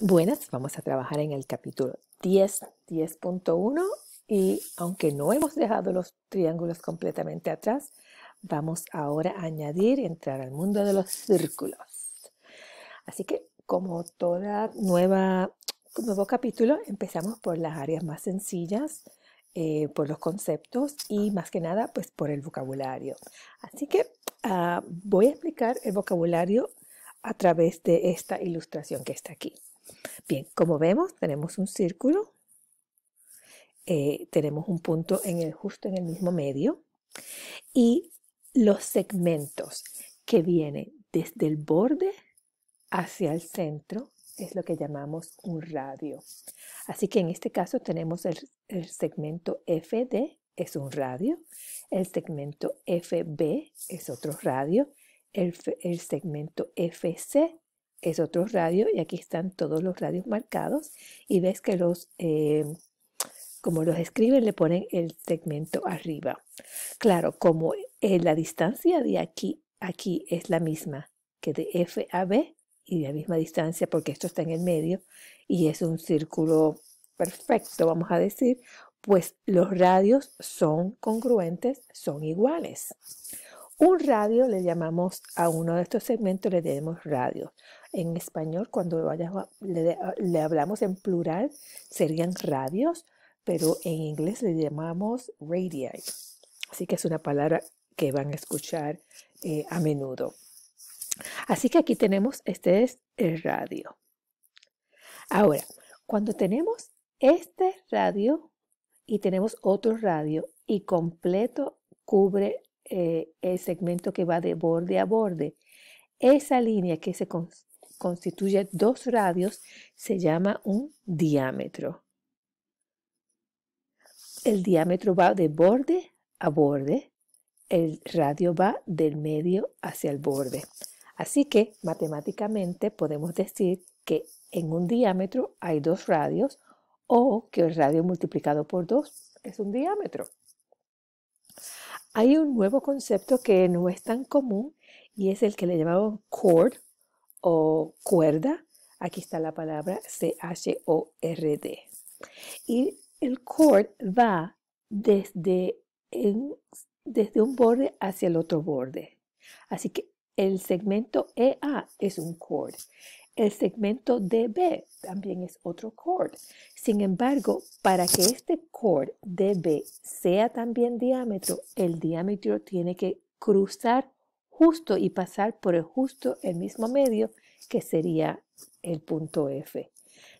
Buenas, vamos a trabajar en el capítulo 10, 10.1 y aunque no hemos dejado los triángulos completamente atrás, vamos ahora a añadir, y entrar al mundo de los círculos. Así que como toda nueva, nuevo capítulo, empezamos por las áreas más sencillas, eh, por los conceptos y más que nada pues por el vocabulario. Así que ah, voy a explicar el vocabulario a través de esta ilustración que está aquí. Bien, como vemos, tenemos un círculo, eh, tenemos un punto en el, justo en el mismo medio y los segmentos que vienen desde el borde hacia el centro es lo que llamamos un radio. Así que en este caso tenemos el, segmento FD, es un radio, el segmento FB es otro radio, el, el segmento FC es otro radio y aquí están todos los radios marcados y ves que los, eh, como los escriben, le ponen el segmento arriba. Claro, como la distancia de aquí aquí es la misma que de F a B y de la misma distancia porque esto está en el medio y es un círculo perfecto, vamos a decir, pues los radios son congruentes, son iguales. Un radio le llamamos a uno de estos segmentos, le llamamos radio. En español, cuando le, hablamos en plural, serían radios, pero en inglés le llamamos radio. Así que es una palabra que van a escuchar eh, a menudo. Así que aquí tenemos, este es el radio. Ahora, cuando tenemos este radio y tenemos otro radio y completo cubre eh, el segmento que va de borde a borde. Esa línea que se constituye dos radios se llama un diámetro. El diámetro va de borde a borde, el radio va del medio hacia el borde. Así que matemáticamente podemos decir que en un diámetro hay dos radios o que el radio multiplicado por dos es un diámetro hay un nuevo concepto que no es tan común y es el que le llamamos cord o cuerda. Aquí está la palabra C-H-O-R-D. Y el cord va desde, desde un borde hacia el otro borde. Así que el segmento EA es un cord. El segmento DB también es otro cord. Sin embargo, para que este cord DB sea también diámetro, el diámetro tiene que cruzar justo y pasar por el justo el mismo medio que sería el punto F.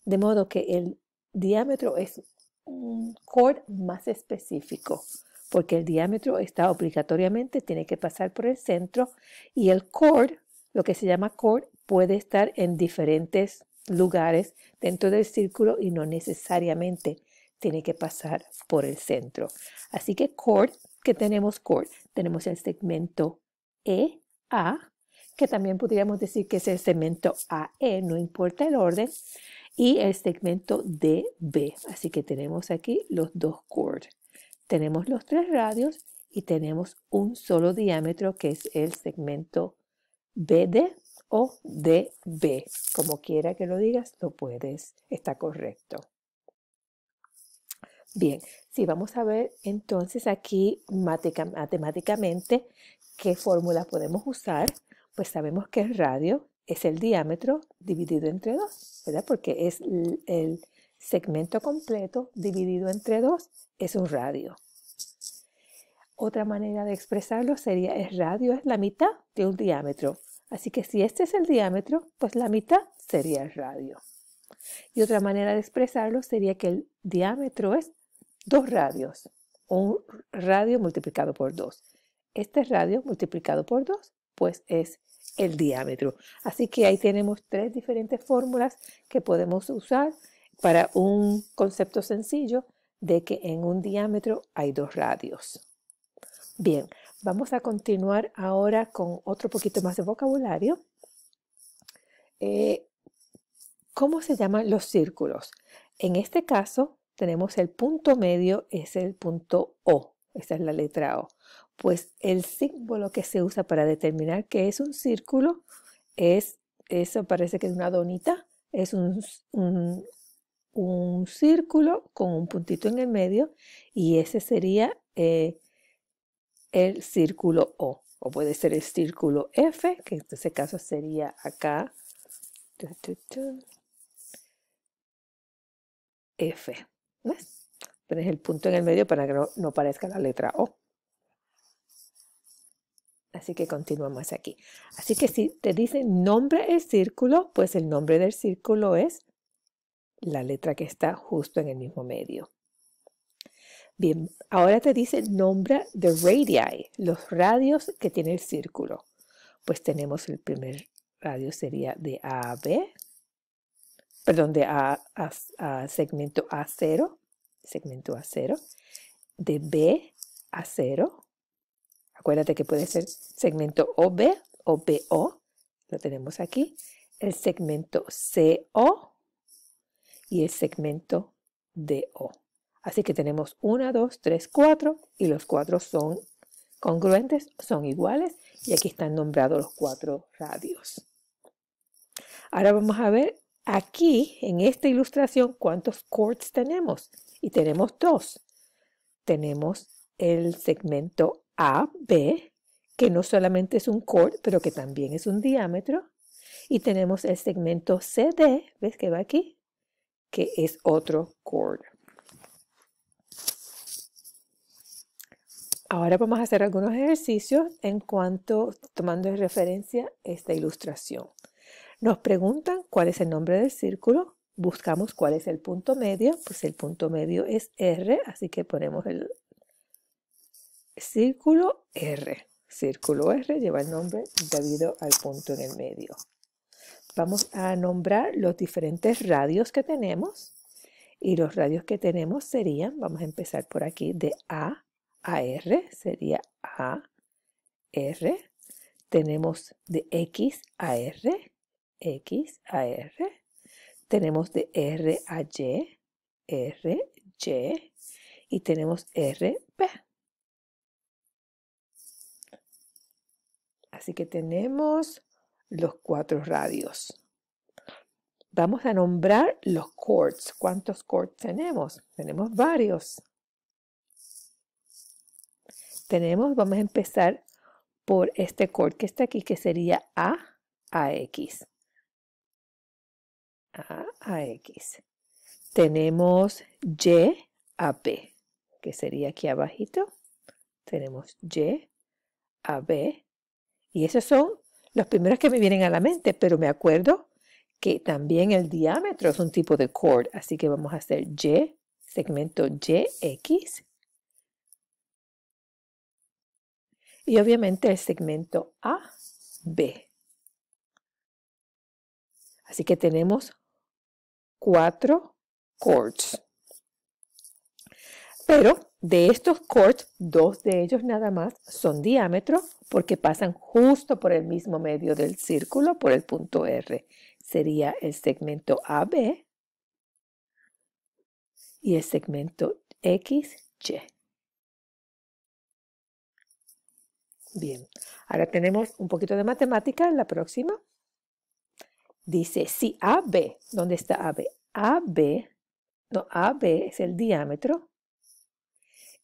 De modo que el diámetro es un cord más específico, porque el diámetro está obligatoriamente, tiene que pasar por el centro y el cord, lo que se llama cord, puede estar en diferentes lugares dentro del círculo y no necesariamente tiene que pasar por el centro. Así que cord, que tenemos chord, tenemos el segmento EA, que también podríamos decir que es el segmento AE, no importa el orden, y el segmento DB. Así que tenemos aquí los dos chord. Tenemos los tres radios y tenemos un solo diámetro que es el segmento BD o de B, Como quiera que lo digas, lo puedes, está correcto. Bien, si vamos a ver entonces aquí matemáticamente qué fórmula podemos usar, pues sabemos que el radio es el diámetro dividido entre dos, ¿verdad? Porque es el segmento completo dividido entre dos, es un radio. Otra manera de expresarlo sería el radio es la mitad de un diámetro Así que si este es el diámetro, pues la mitad sería el radio. Y otra manera de expresarlo sería que el diámetro es dos radios, un radio multiplicado por dos. Este radio multiplicado por dos, pues es el diámetro. Así que ahí tenemos tres diferentes fórmulas que podemos usar para un concepto sencillo de que en un diámetro hay dos radios. Bien, Vamos a continuar ahora con otro poquito más de vocabulario. Eh, ¿Cómo se llaman los círculos? En este caso tenemos el punto medio, es el punto O, esa es la letra O. Pues el símbolo que se usa para determinar que es un círculo es, eso parece que es una donita, es un, círculo con un puntito en el medio y ese sería eh, el círculo O. O puede ser el círculo F, que en este caso sería acá. F. ¿Ves? Pones el punto en el medio para que no, no parezca la letra O. Así que continuamos aquí. Así que si te dicen nombre el círculo, pues el nombre del círculo es la letra que está justo en el mismo medio. Bien, ahora te dice nombra de radii, los radios que tiene el círculo. Pues tenemos el primer radio sería de A B, perdón, de A a, segmento A0, segmento A0, de B a 0. Acuérdate que puede ser segmento OB o BO, lo tenemos aquí, el segmento CO y el segmento DO. Así que tenemos 1, 2, 3, 4 y los cuatro son congruentes, son iguales y aquí están nombrados los cuatro radios. Ahora vamos a ver aquí en esta ilustración cuántos chords tenemos y tenemos dos. Tenemos el segmento AB que no solamente es un cord, pero que también es un diámetro y tenemos el segmento CD, ¿ves que va aquí? que es otro cord. Ahora vamos a hacer algunos ejercicios en cuanto, tomando en referencia esta ilustración. Nos preguntan cuál es el nombre del círculo, buscamos cuál es el punto medio, pues el punto medio es R, así que ponemos el círculo R. Círculo R lleva el nombre debido al punto en el medio. Vamos a nombrar los diferentes radios que tenemos y los radios que tenemos serían, vamos a empezar por aquí, de A AR sería A, R. Tenemos de X a R, X a R. Tenemos de R a Y, R, Y. Y tenemos RP. Así que tenemos los cuatro radios. Vamos a nombrar los chords. ¿Cuántos chords tenemos? Tenemos varios tenemos, vamos a empezar por este cord que está aquí, que sería A a A Tenemos Y a que sería aquí abajito. Tenemos Y a B. Y esos son los primeros que me vienen a la mente, pero me acuerdo que también el diámetro es un tipo de cord, así que vamos a hacer Y, segmento YX y obviamente el segmento AB. Así que tenemos cuatro chords. Pero de estos chords, dos de ellos nada más son diámetro porque pasan justo por el mismo medio del círculo, por el punto R. Sería el segmento AB y el segmento XY. Bien, ahora tenemos un poquito de matemática en la próxima. Dice, si AB, ¿dónde está AB? AB, no, AB es el diámetro,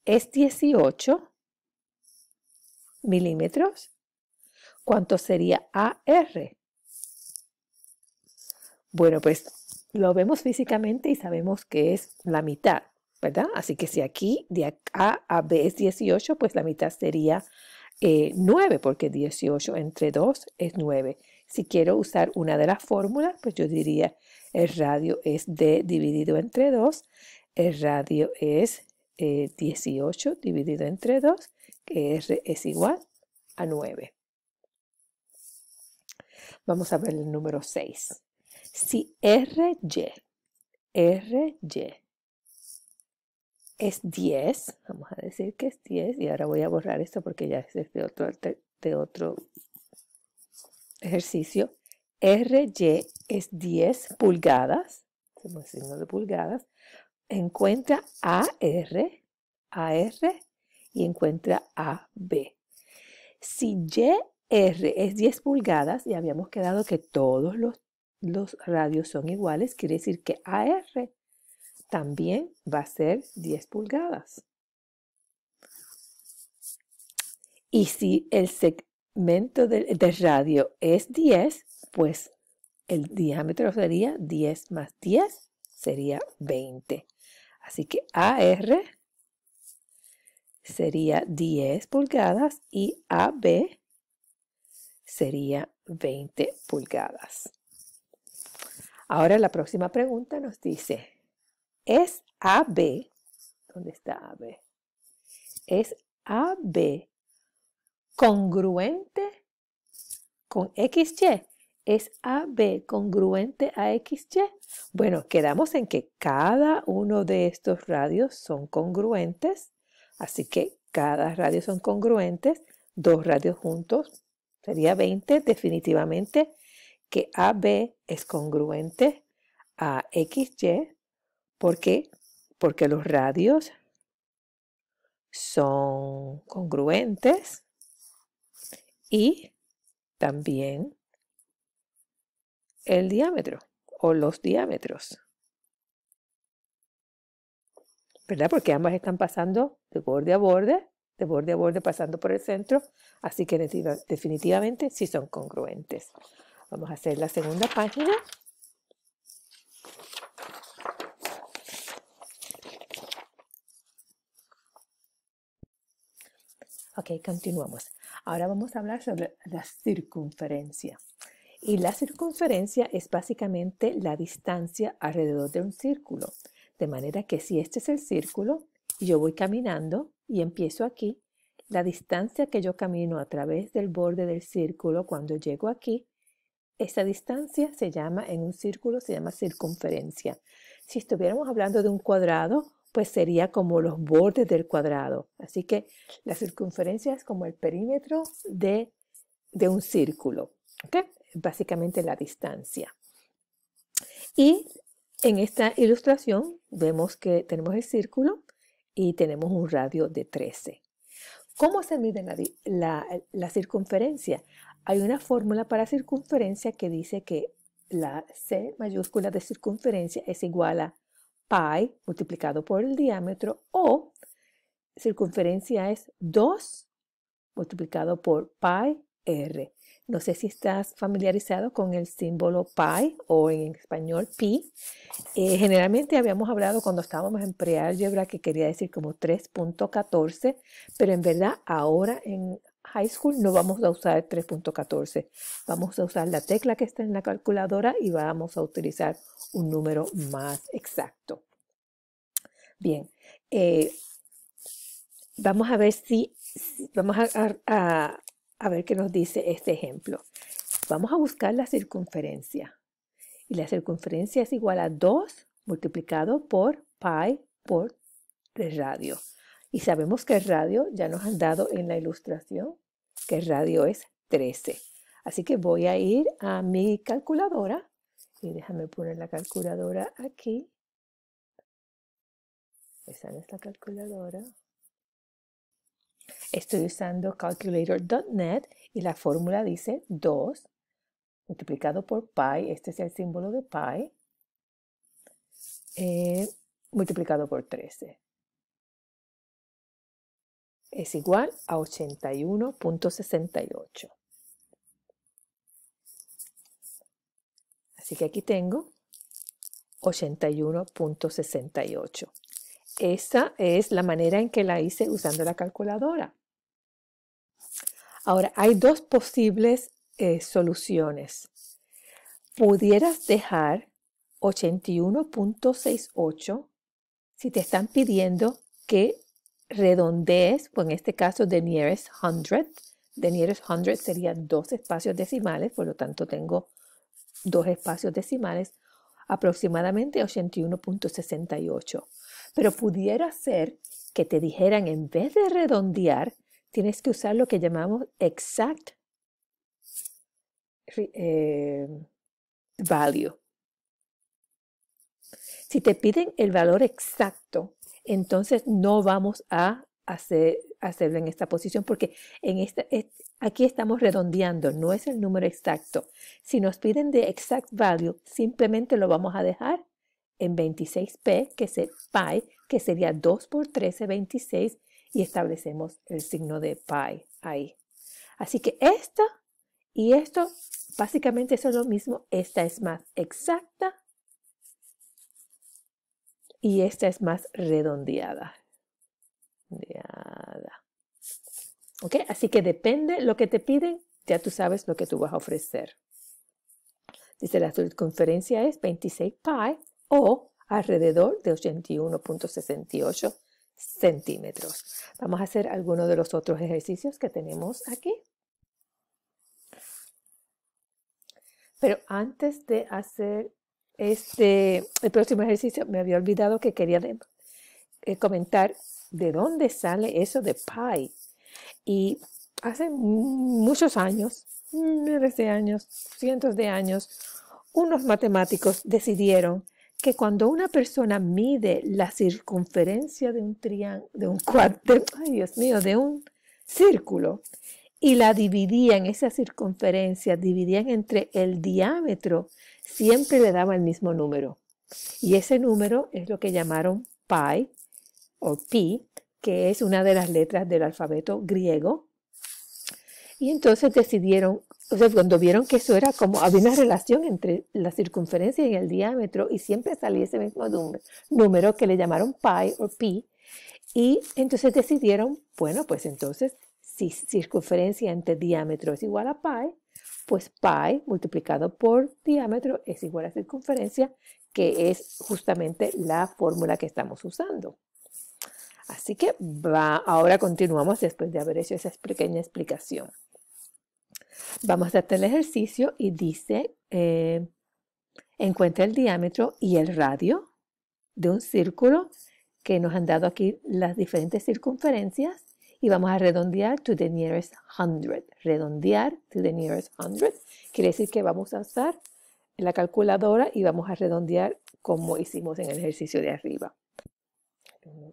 es 18 milímetros, ¿cuánto sería AR? Bueno, pues lo vemos físicamente y sabemos que es la mitad, ¿verdad? Así que si aquí de A a B es 18, pues la mitad sería 9, eh, porque 18 entre 2 es 9. Si quiero usar una de las fórmulas, pues yo diría el radio es D dividido entre 2, el radio es 18 eh, dividido entre 2, que R es igual a 9. Vamos a ver el número 6. Si RY, RY es 10, vamos a decir que es 10, y ahora voy a borrar esto porque ya es de otro, de otro ejercicio. RY es 10 pulgadas, hacemos signo de pulgadas, encuentra AR, AR y encuentra AB. Si YR es 10 pulgadas y habíamos quedado que todos los, los radios son iguales, quiere decir que AR también va a ser 10 pulgadas. Y si el segmento de, radio es 10, pues el diámetro sería 10 más 10, sería 20. Así que AR sería 10 pulgadas y AB sería 20 pulgadas. Ahora la próxima pregunta nos dice, es AB, ¿dónde está AB? Es AB congruente con XY. ¿Es AB congruente a XY? Bueno, quedamos en que cada uno de estos radios son congruentes, así que cada radio son congruentes, dos radios juntos, sería 20, definitivamente que AB es congruente a XY, ¿Por qué? Porque los radios son congruentes y también el diámetro o los diámetros. ¿Verdad? Porque ambas están pasando de borde a borde, de borde a borde pasando por el centro, así que definitivamente sí son congruentes. Vamos a hacer la segunda página. Ok, continuamos. Ahora vamos a hablar sobre la circunferencia. Y la circunferencia es básicamente la distancia alrededor de un círculo. De manera que si este es el círculo y yo voy caminando y empiezo aquí, la distancia que yo camino a través del borde del círculo cuando llego aquí, esa distancia se llama en un círculo, se llama circunferencia. Si estuviéramos hablando de un cuadrado pues sería como los bordes del cuadrado. Así que la circunferencia es como el perímetro de, un círculo, ¿okay? básicamente la distancia. Y en esta ilustración vemos que tenemos el círculo y tenemos un radio de 13. ¿Cómo se mide la circunferencia? Hay una fórmula para circunferencia que dice que la C mayúscula de circunferencia es igual a pi multiplicado por el diámetro o circunferencia es 2 multiplicado por pi r. No sé si estás familiarizado con el símbolo pi o en español pi. Eh, generalmente habíamos hablado cuando estábamos en preálgebra que quería decir como 3.14, pero en verdad ahora en high school no vamos a usar 3.14. Vamos a usar la tecla que está en la calculadora y vamos a utilizar un número más exacto. Bien, eh, vamos a ver si, vamos a, ver qué nos dice este ejemplo. Vamos a buscar la circunferencia. Y la circunferencia es igual a 2 multiplicado por pi por el radio. Y sabemos que el radio ya nos han dado en la ilustración que radio es 13. Así que voy a ir a mi calculadora y déjame poner la calculadora aquí. Esa no es la calculadora. Estoy usando calculator.net y la fórmula dice 2 multiplicado por pi, este es el símbolo de pi, eh, multiplicado por 13 es igual a 81.68. Así que aquí tengo 81.68. Esa es la manera en que la hice usando la calculadora. Ahora, hay dos posibles eh, soluciones. Pudieras dejar 81.68 si te están pidiendo que redondees, pues en este caso de nearest hundred, de nearest hundred sería dos espacios decimales, por lo tanto tengo dos espacios decimales, aproximadamente 81.68. Pero pudiera ser que te dijeran, en vez de redondear, tienes que usar lo que llamamos exact eh, value. Si te piden el valor exacto, entonces no vamos a hacerlo en esta posición, porque aquí estamos redondeando, no es el número exacto. Si nos piden de exact value, simplemente lo vamos a dejar en 26p, que es el pi, que sería 2 por 13, 26, y establecemos el signo de pi ahí. Así que esto y esto, básicamente eso es lo mismo. Esta es más exacta y esta es más redondeada. ¿Ok? Así que depende lo que te piden, ya tú sabes lo que tú vas a ofrecer. Dice la circunferencia es 26 pi o alrededor de 81.68 centímetros. Vamos a hacer algunos de los otros ejercicios que tenemos aquí. Pero antes de hacer este, el próximo ejercicio, me había olvidado que quería eh, comentar de dónde sale eso de pi. Y hace muchos años, miles de años, cientos de años, unos matemáticos decidieron que cuando una persona mide la circunferencia de un triángulo, de un ay Dios mío, de un círculo, y la en esa circunferencia, dividían entre el diámetro siempre le daba el mismo número. Y ese número es lo que llamaron pi o pi, que es una de las letras del alfabeto griego. Y entonces decidieron, cuando vieron que eso era como, había una relación entre la circunferencia y el diámetro y siempre salía ese mismo número, número que le llamaron pi o pi. Y entonces decidieron, bueno, pues entonces si circunferencia entre diámetro es igual a pi, pues pi multiplicado por diámetro es igual a circunferencia, que es justamente la fórmula que estamos usando. Así que ahora continuamos después de haber hecho esa pequeña explicación. Vamos a hacer el ejercicio y dice, eh, encuentra el diámetro y el radio de un círculo que nos han dado aquí las diferentes circunferencias y vamos a redondear to the nearest hundred. Redondear to the nearest hundred quiere decir que vamos a usar la calculadora y vamos a redondear como hicimos en el ejercicio de arriba.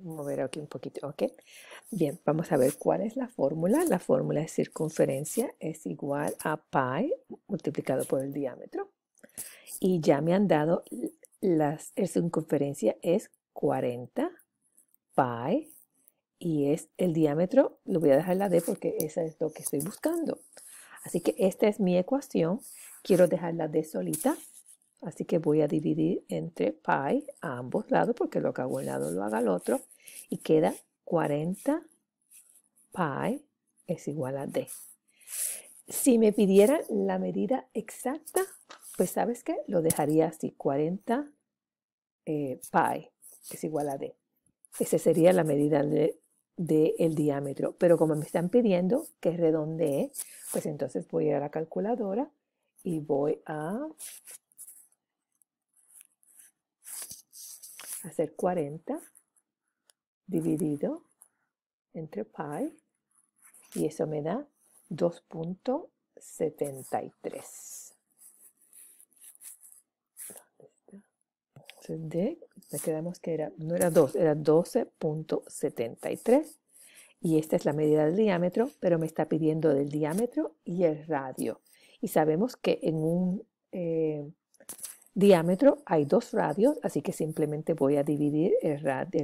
Mover aquí un poquito, Bien, vamos a ver cuál es la fórmula. La fórmula de circunferencia es igual a pi multiplicado por el diámetro. Y ya me han dado las, la circunferencia es 40 pi y es el diámetro, lo voy a dejar la D porque esa es lo que estoy buscando. Así que esta es mi ecuación, quiero dejar la D solita, así que voy a dividir entre pi a ambos lados porque lo que hago un lado lo haga el otro y queda 40 pi es igual a D. Si me pidieran la medida exacta, pues sabes qué? lo dejaría así, 40 eh, pi es igual a D. Esa sería la medida de del el diámetro. Pero como me están pidiendo que redondee, pues entonces voy a la calculadora y voy a hacer 40 dividido entre pi y eso me da 2.73. Nos quedamos que era, no era 2, era 12.73. Y esta es la medida del diámetro, pero me está pidiendo del diámetro y el radio. Y sabemos que en un eh, diámetro hay dos radios, así que simplemente voy a dividir el,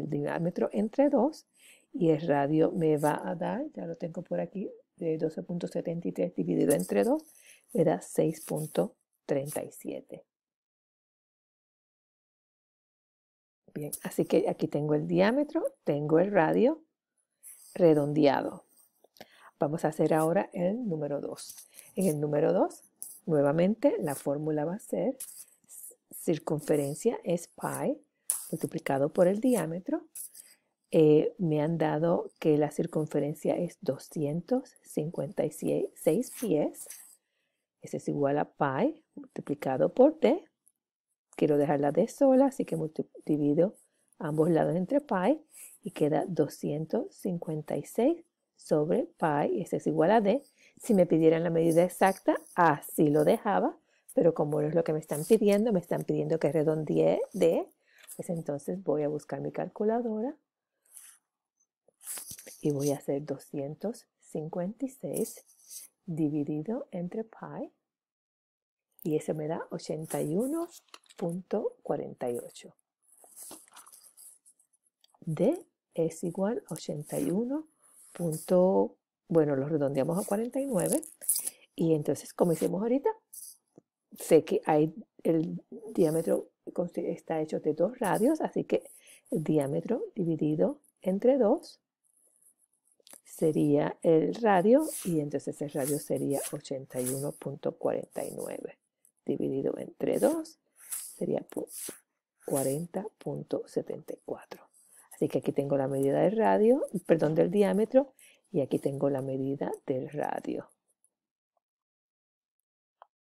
diámetro entre dos y el radio me va a dar, ya lo tengo por aquí, de 12.73 dividido entre 2 me da 6.37. Bien, así que aquí tengo el diámetro, tengo el radio redondeado. Vamos a hacer ahora el número 2. En el número 2, nuevamente, la fórmula va a ser circunferencia es pi multiplicado por el diámetro. Eh, me han dado que la circunferencia es 256 pies. Ese es igual a pi multiplicado por d quiero dejar la D sola, así que divido ambos lados entre pi y queda 256 sobre pi, ese es igual a d. Si me pidieran la medida exacta, así lo dejaba, pero como no es lo que me están pidiendo, me están pidiendo que redondee d, pues entonces voy a buscar mi calculadora y voy a hacer 256 dividido entre pi y eso me da 81 48 D es igual a 81. Punto, bueno, lo redondeamos a 49. Y entonces, como hicimos ahorita, sé que hay el diámetro está hecho de dos radios, así que el diámetro dividido entre 2 sería el radio y entonces el radio sería 81.49 dividido entre 2 sería pues, 40.74. Así que aquí tengo la medida del radio, perdón, del diámetro y aquí tengo la medida del radio.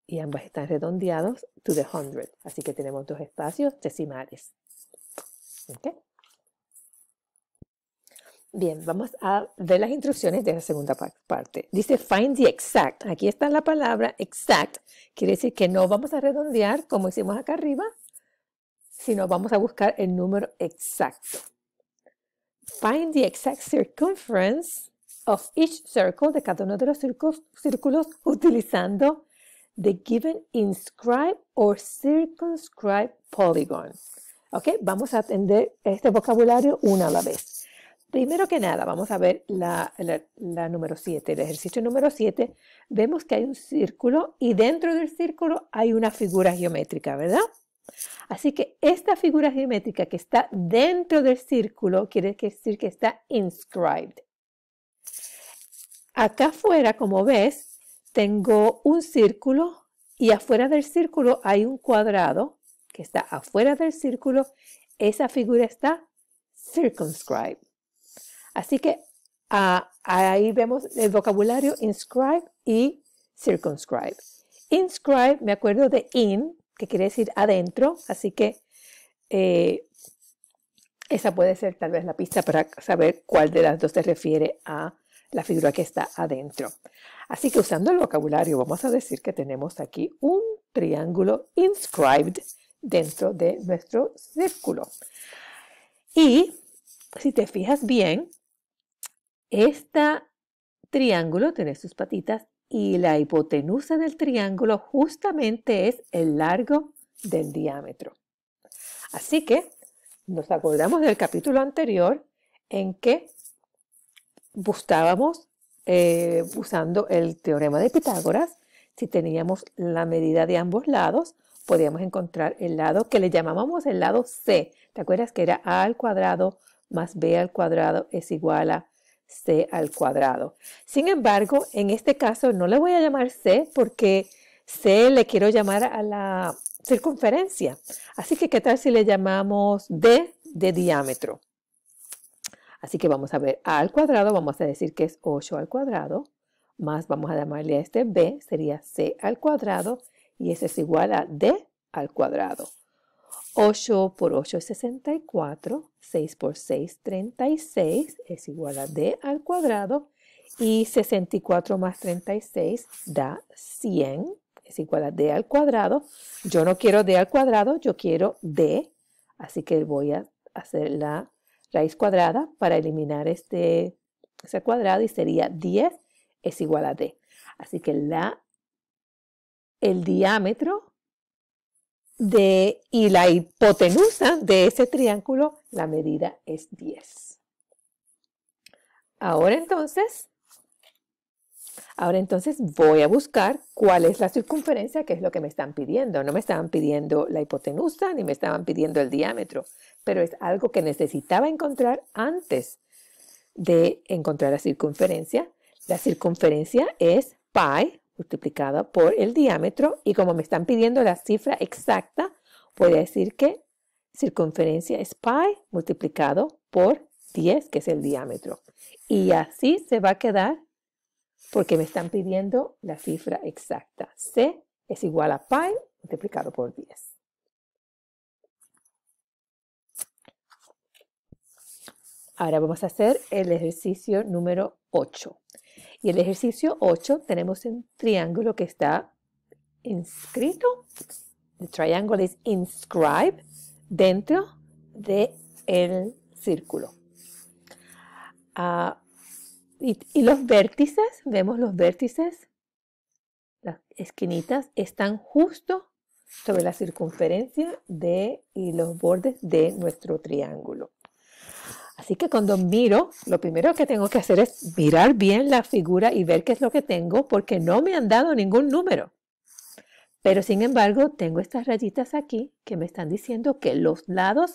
Y ambas están redondeados to the hundred. Así que tenemos dos espacios decimales. Bien, vamos a ver las instrucciones de la segunda parte. Dice find the exact. Aquí está la palabra exact. Quiere decir que no vamos a redondear como hicimos acá arriba, sino vamos a buscar el número exacto. Find the exact circumference of each circle, de cada uno de los círculos, utilizando the given inscribed or circumscribed polygon. ¿Ok? Vamos a atender este vocabulario una a la vez. Primero que nada, vamos a ver la, número 7, el ejercicio número 7. Vemos que hay un círculo y dentro del círculo hay una figura geométrica, ¿verdad? Así que esta figura geométrica que está dentro del círculo quiere decir que está inscribed. Acá afuera, como ves, tengo un círculo y afuera del círculo hay un cuadrado que está afuera del círculo. Esa figura está circumscribed. Así que ah, ahí vemos el vocabulario inscribe y circumscribe. Inscribe, me acuerdo de in, que quiere decir adentro, así que eh, esa puede ser tal vez la pista para saber cuál de las dos se refiere a la figura que está adentro. Así que usando el vocabulario vamos a decir que tenemos aquí un triángulo inscribed dentro de nuestro círculo. Y si te fijas bien, este triángulo tiene sus patitas y la hipotenusa del triángulo justamente es el largo del diámetro. Así que nos acordamos del capítulo anterior en que buscábamos eh, usando el teorema de Pitágoras, si teníamos la medida de ambos lados, podíamos encontrar el lado que le llamábamos el lado C. ¿Te acuerdas que era A al cuadrado más B al cuadrado es igual a c al cuadrado. Sin embargo, en este caso no le voy a llamar c porque c le quiero llamar a la circunferencia. Así que, ¿qué tal si le llamamos d de diámetro? Así que vamos a ver a al cuadrado, vamos a decir que es 8 al cuadrado, más vamos a llamarle a este b, sería c al cuadrado, y ese es igual a d al cuadrado. 8 por 8 es 64, 6 por 6 es 36 es igual a d al cuadrado y 64 más 36 da 100 es igual a d al cuadrado. Yo no quiero d al cuadrado, yo quiero d, así que voy a hacer la raíz cuadrada para eliminar este, ese cuadrado y sería 10 es igual a d. Así que el diámetro y la hipotenusa de ese triángulo, la medida es 10. Ahora entonces, ahora entonces voy a buscar cuál es la circunferencia, que es lo que me están pidiendo. No me estaban pidiendo la hipotenusa ni me estaban pidiendo el diámetro, pero es algo que necesitaba encontrar antes de encontrar la circunferencia. La circunferencia es pi multiplicado por el diámetro y como me están pidiendo la cifra exacta, voy a decir que circunferencia es pi multiplicado por 10, que es el diámetro. Y así se va a quedar porque me están pidiendo la cifra exacta. C es igual a pi multiplicado por 10. Ahora vamos a hacer el ejercicio número 8. Y el ejercicio 8 tenemos un triángulo que está inscrito. el triángulo es inscribed dentro del el círculo. Ah, y, y, los vértices, vemos los vértices, las esquinitas están justo sobre la circunferencia de y los bordes de nuestro triángulo. Así que cuando miro, lo primero que tengo que hacer es mirar bien la figura y ver qué es lo que tengo porque no me han dado ningún número. Pero sin embargo, tengo estas rayitas aquí que me están diciendo que los lados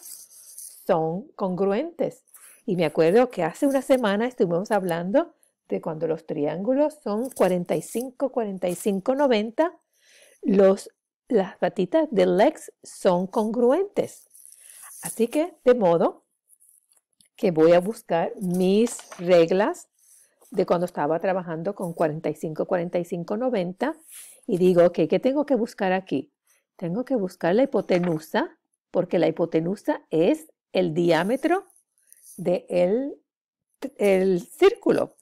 son congruentes. Y me acuerdo que hace una semana estuvimos hablando de cuando los triángulos son 45, 45, 90, los, las patitas de legs son congruentes. Así que, de modo que voy a buscar mis reglas de cuando estaba trabajando con 45, 45, 90 y digo, ok, ¿qué tengo que buscar aquí? Tengo que buscar la hipotenusa porque la hipotenusa es el diámetro del de el círculo.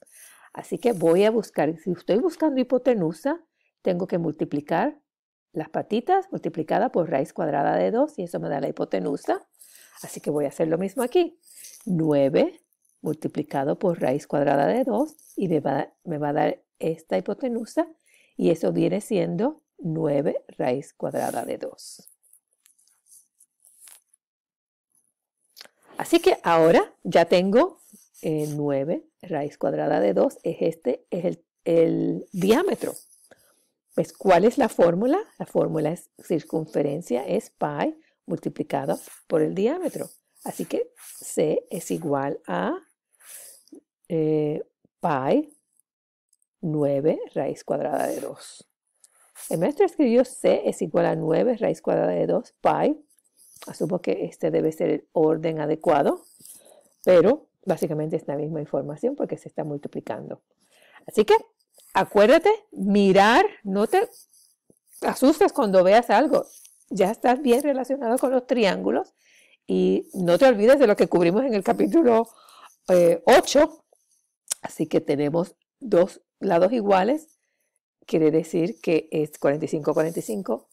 Así que voy a buscar, si estoy buscando hipotenusa, tengo que multiplicar las patitas multiplicada por raíz cuadrada de 2 y eso me da la hipotenusa. Así que voy a hacer lo mismo aquí. 9 multiplicado por raíz cuadrada de 2 y me va, a dar esta hipotenusa y eso viene siendo 9 raíz cuadrada de 2. Así que ahora ya tengo 9 eh, raíz cuadrada de 2, es este es el, el diámetro. Pues, ¿cuál es la fórmula? La fórmula es circunferencia, es pi multiplicado por el diámetro. Así que C es igual a eh, pi 9 raíz cuadrada de 2. El maestro escribió C es igual a 9 raíz cuadrada de 2 pi. Asumo que este debe ser el orden adecuado, pero básicamente es la misma información porque se está multiplicando. Así que acuérdate, mirar, no te asustes cuando veas algo. Ya estás bien relacionado con los triángulos y no te olvides de lo que cubrimos en el capítulo 8. Eh, Así que tenemos dos lados iguales. Quiere decir que es 45, 45,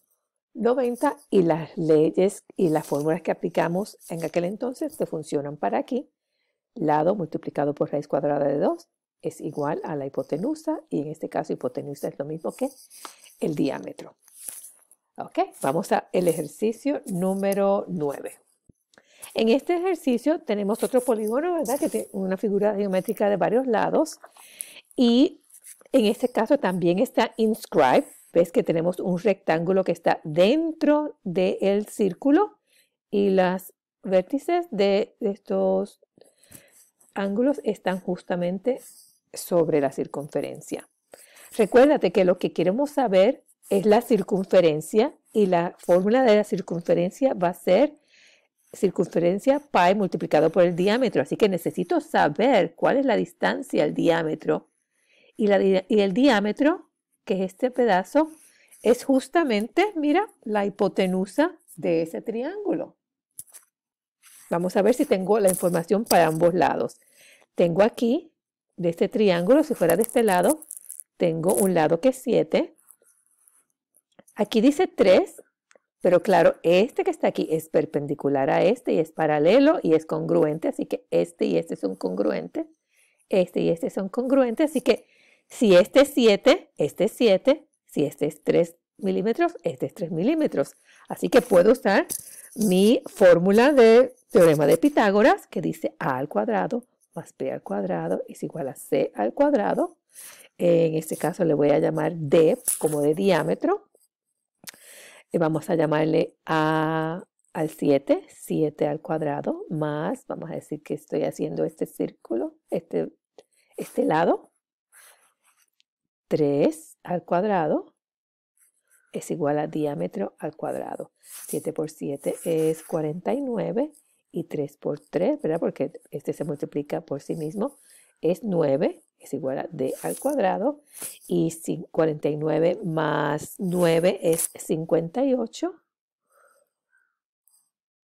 90 y las leyes y las fórmulas que aplicamos en aquel entonces te funcionan para aquí. Lado multiplicado por raíz cuadrada de 2 es igual a la hipotenusa y en este caso hipotenusa es lo mismo que el diámetro. Ok, vamos al ejercicio número 9. En este ejercicio tenemos otro polígono, ¿verdad? Que tiene una figura geométrica de varios lados. Y en este caso también está inscribed. Ves que tenemos un rectángulo que está dentro del círculo y las vértices de estos ángulos están justamente sobre la circunferencia. Recuérdate que lo que queremos saber es la circunferencia y la fórmula de la circunferencia va a ser circunferencia pi multiplicado por el diámetro. Así que necesito saber cuál es la distancia al diámetro. Y, y el diámetro, que es este pedazo, es justamente, mira, la hipotenusa de ese triángulo. Vamos a ver si tengo la información para ambos lados. Tengo aquí, de este triángulo, si fuera de este lado, tengo un lado que es 7. Aquí dice 3, pero claro, este que está aquí es perpendicular a este y es paralelo y es congruente, así que este y este son congruentes. Este y este son congruentes, así que si este es 7, este es 7, si este es 3 milímetros, este es 3 milímetros. Así que puedo usar mi fórmula de teorema de Pitágoras que dice a al cuadrado más p al cuadrado es igual a c al cuadrado. En este caso le voy a llamar d como de diámetro y eh, vamos a llamarle a, al 7, 7 al cuadrado, más, vamos a decir que estoy haciendo este círculo, este, este lado, 3 al cuadrado es igual a diámetro al cuadrado. 7 por 7 es 49 y 3 por 3, ¿verdad? Porque este se multiplica por sí mismo, es 9 es igual a d al cuadrado y 49 más 9 es 58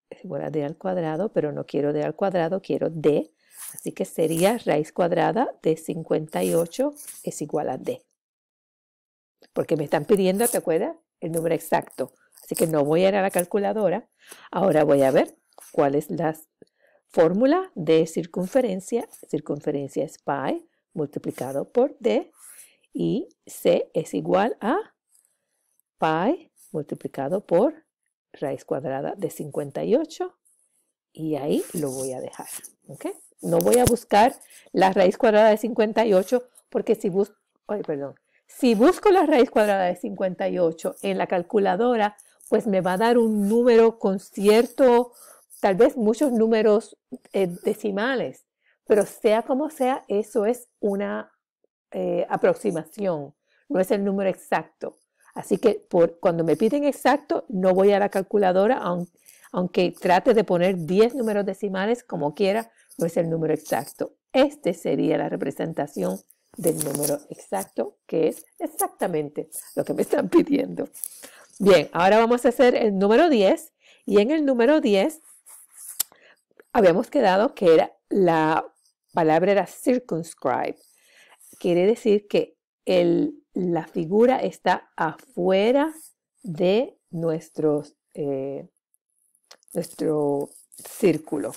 es igual a d al cuadrado, pero no quiero d al cuadrado, quiero d. Así que sería raíz cuadrada de 58 es igual a d. Porque me están pidiendo, ¿te acuerdas? El número exacto. Así que no voy a ir a la calculadora. Ahora voy a ver cuál es la fórmula de circunferencia. Circunferencia es pi multiplicado por D y C es igual a pi multiplicado por raíz cuadrada de 58 y ahí lo voy a dejar. No voy a buscar la raíz cuadrada de 58 porque si busco, perdón, si busco la raíz cuadrada de 58 en la calculadora, pues me va a dar un número con cierto, tal vez muchos números eh, decimales. Pero sea como sea, eso es una eh, aproximación, no es el número exacto. Así que cuando me piden exacto, no voy a la calculadora, aunque, aunque trate de poner 10 números decimales como quiera, no es el número exacto. Este sería la representación del número exacto, que es exactamente lo que me están pidiendo. Bien, ahora vamos a hacer el número 10 y en el número 10 habíamos quedado que era la palabra era circumscribe. Quiere decir que el, la figura está afuera de nuestros, eh, nuestro círculo.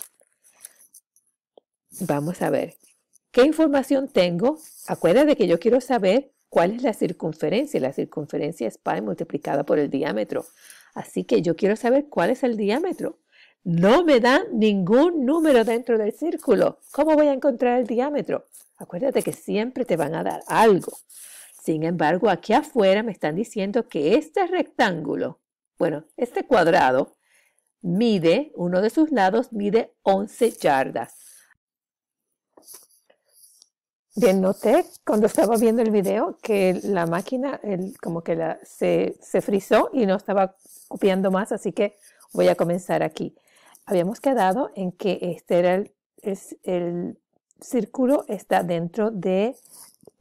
Vamos a ver. ¿Qué información tengo? Acuérdate que yo quiero saber cuál es la circunferencia. La circunferencia es pi multiplicada por el diámetro. Así que yo quiero saber cuál es el diámetro no me dan ningún número dentro del círculo. ¿Cómo voy a encontrar el diámetro? Acuérdate que siempre te van a dar algo. Sin embargo, aquí afuera me están diciendo que este rectángulo, bueno, este cuadrado, mide, uno de sus lados mide 11 yardas. Bien, noté cuando estaba viendo el video que la máquina como que se, se frizó y no estaba copiando más, así que voy a comenzar aquí habíamos quedado en que este era el, el círculo está dentro de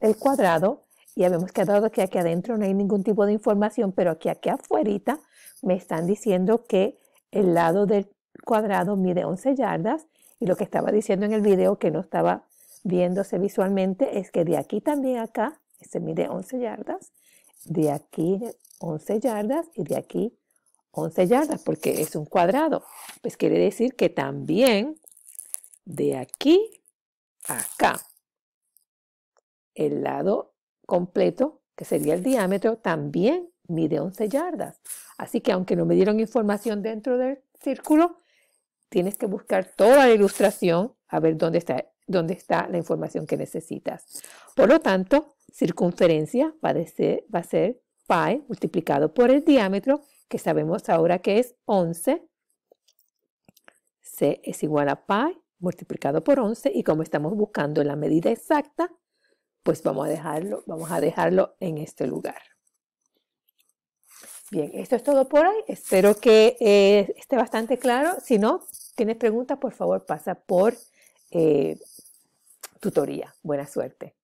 el cuadrado y habíamos quedado que aquí adentro no hay ningún tipo de información, pero aquí, aquí afuera me están diciendo que el lado del cuadrado mide 11 yardas y lo que estaba diciendo en el video que no estaba viéndose visualmente es que de aquí también acá, se este mide 11 yardas, de aquí 11 yardas y de aquí 11 yardas porque es un cuadrado. Pues quiere decir que también de aquí a acá, el lado completo, que sería el diámetro, también mide 11 yardas. Así que aunque no me dieron información dentro del círculo, tienes que buscar toda la ilustración a ver dónde está, dónde está la información que necesitas. Por lo tanto, circunferencia va va a ser pi multiplicado por el diámetro que sabemos ahora que es 11. C es igual a pi multiplicado por 11 y como estamos buscando la medida exacta, pues vamos a dejarlo, vamos a dejarlo en este lugar. Bien, esto es todo por hoy. Espero que eh, esté bastante claro. Si no, tienes preguntas, por favor pasa por eh, tutoría. Buena suerte.